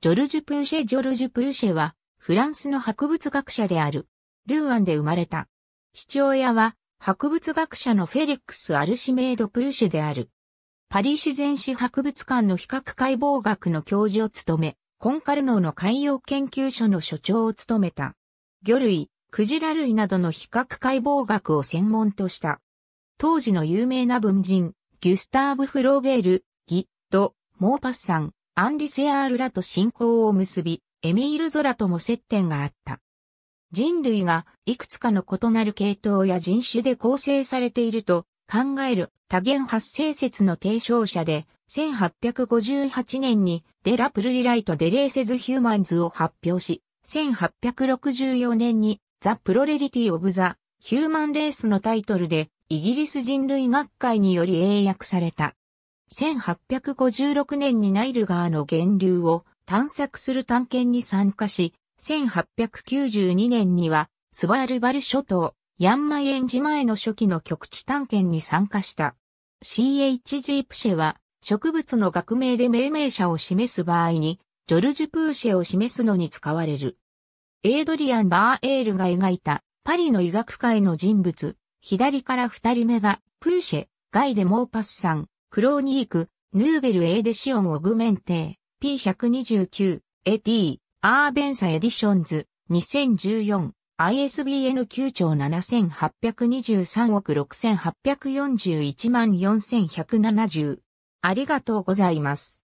ジョルジュ・プーシェ・ジョルジュ・プーシェは、フランスの博物学者である、ルーアンで生まれた。父親は、博物学者のフェリックス・アルシメード・プーシェである。パリ自然史博物館の比較解剖学の教授を務め、コンカルノーの海洋研究所の所長を務めた。魚類、クジラ類などの比較解剖学を専門とした。当時の有名な文人、ギュスターブ・フローベール、ギッド、モーパッサン、アンリセアールらと信仰を結び、エミール・ゾラとも接点があった。人類がいくつかの異なる系統や人種で構成されていると考える多元発生説の提唱者で、1858年にデラプルリライト・デレーセズ・ヒューマンズを発表し、1864年にザ・プロレリティ・オブ・ザ・ヒューマン・レースのタイトルでイギリス人類学会により英訳された。1856年にナイル川の源流を探索する探検に参加し、1892年にはスバルバル諸島、ヤンマイエンジ前の初期の極地探検に参加した。CHG プシェは植物の学名で命名者を示す場合に、ジョルジュ・プーシェを示すのに使われる。エイドリアン・バーエールが描いたパリの医学界の人物、左から二人目がプーシェ、ガイデ・モーパスさん、クローニーク、ヌーベルエーデシオンオグメンテー、P129、a t アーベンサエディションズ、2014、ISBN 9兆7823億6841万4170。ありがとうございます。